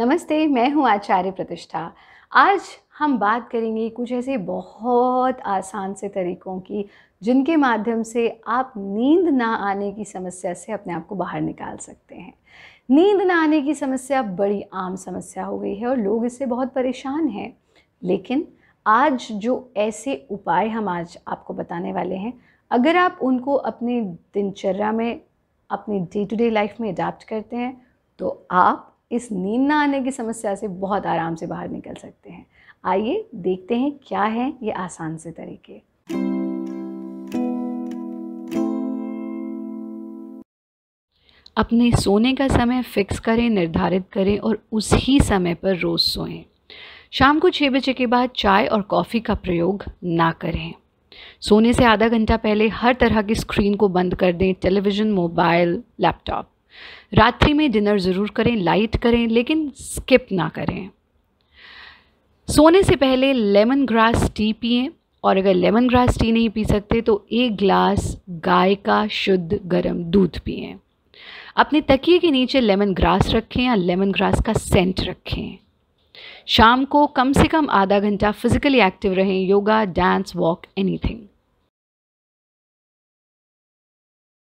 नमस्ते मैं हूं आचार्य प्रतिष्ठा आज हम बात करेंगे कुछ ऐसे बहुत आसान से तरीकों की जिनके माध्यम से आप नींद ना आने की समस्या से अपने आप को बाहर निकाल सकते हैं नींद ना आने की समस्या बड़ी आम समस्या हो गई है और लोग इससे बहुत परेशान हैं लेकिन आज जो ऐसे उपाय हम आज आपको बताने वाले हैं अगर आप उनको अपनी दिनचर्या में अपनी डे टू डे लाइफ में अडाप्ट करते हैं तो आप इस नींद ना आने की समस्या से बहुत आराम से बाहर निकल सकते हैं आइए देखते हैं क्या है ये आसान से तरीके अपने सोने का समय फिक्स करें निर्धारित करें और उसी समय पर रोज़ सोएं शाम को छः बजे के बाद चाय और कॉफ़ी का प्रयोग ना करें सोने से आधा घंटा पहले हर तरह की स्क्रीन को बंद कर दें टेलीविज़न मोबाइल लैपटॉप रात्रि में डिनर ज़रूर करें लाइट करें लेकिन स्किप ना करें सोने से पहले लेमन ग्रास टी पिए और अगर लेमन ग्रास टी नहीं पी सकते तो एक ग्लास गाय का शुद्ध गर्म दूध पिए अपने तकिए के नीचे लेमन ग्रास रखें या लेमन ग्रास का सेंट रखें शाम को कम से कम आधा घंटा फिज़िकली एक्टिव रहें योगा डांस वॉक एनीथिंग